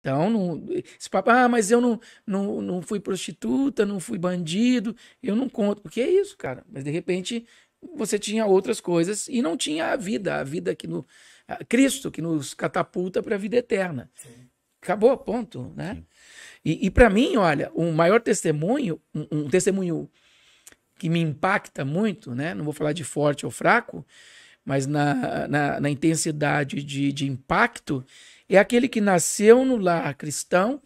Então, não, esse papo, ah, mas eu não, não, não fui prostituta, não fui bandido, eu não conto. O que é isso, cara? Mas de repente você tinha outras coisas e não tinha a vida, a vida que no. Cristo que nos catapulta para a vida eterna. Sim. Acabou, ponto, né? Sim. E, e para mim, olha, o um maior testemunho, um, um, testemunho que me impacta muito, né? Não vou falar de forte ou fraco, mas na, na, na intensidade de, de impacto, é aquele que nasceu no lar cristão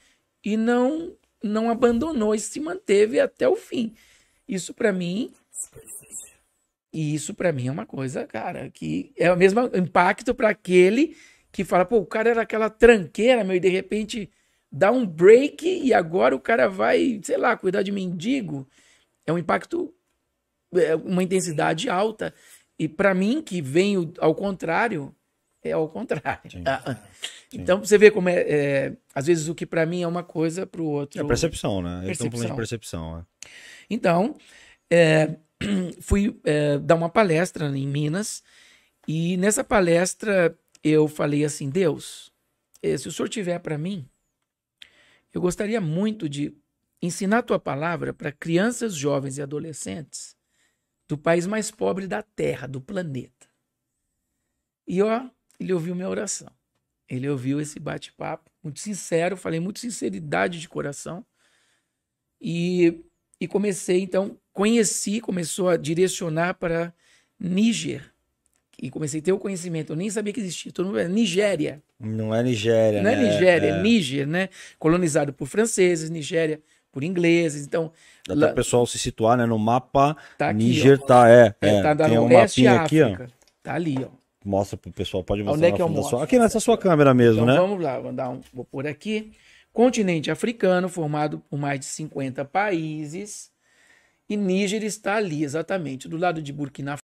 e não, não abandonou e se manteve até o fim. Isso para mim e isso para mim é uma coisa, cara, que é o mesmo impacto para aquele que fala, pô, o cara era aquela tranqueira, meu, e de repente dá um break e agora o cara vai, sei lá, cuidar de mendigo. É um impacto, é uma intensidade alta. E para mim, que venho ao contrário, é ao contrário. Sim. Ah, ah. Então, Sim. você vê como é, é, Às vezes, o que para mim é uma coisa, para o outro. É percepção, né? Percepção. É de percepção. Então, é, fui é, dar uma palestra em Minas. E nessa palestra, eu falei assim: Deus, eh, se o senhor tiver para mim, eu gostaria muito de ensinar a tua palavra para crianças, jovens e adolescentes do país mais pobre da Terra, do planeta. E ó, ele ouviu minha oração. Ele ouviu esse bate-papo, muito sincero, falei muito sinceridade de coração. E, e comecei, então, conheci, começou a direcionar para Níger. E comecei a ter o conhecimento, eu nem sabia que existia, todo mundo era é Nigéria. Não é Nigéria, Não é né? é Nigéria, é Níger, né? Colonizado por franceses, Nigéria por ingleses. Então, Dá lá... para o pessoal se situar, né, no mapa tá aqui, Níger ó. tá é, é, é tem um mapinha aqui, ó. Tá ali, ó. Mostra pro pessoal, pode mostrar Onde é que eu mostro? Sua... Aqui nessa sua câmera mesmo, então, né? vamos lá, vou dar um, vou pôr aqui. Continente africano formado por mais de 50 países. E Níger está ali exatamente, do lado de Burkina